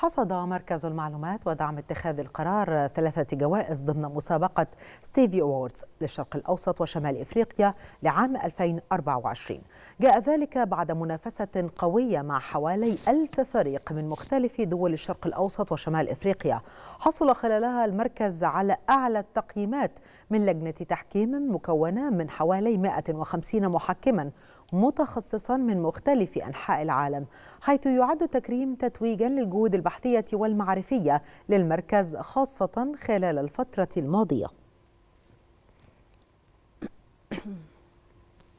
حصد مركز المعلومات ودعم اتخاذ القرار ثلاثة جوائز ضمن مسابقة ستيفي أوردز للشرق الأوسط وشمال إفريقيا لعام 2024 جاء ذلك بعد منافسة قوية مع حوالي ألف فريق من مختلف دول الشرق الأوسط وشمال إفريقيا حصل خلالها المركز على أعلى التقييمات من لجنة تحكيم مكونة من حوالي 150 محكما متخصصا من مختلف أنحاء العالم حيث يعد التكريم تتويجا للجهود البحثية والمعرفية للمركز خاصة خلال الفترة الماضية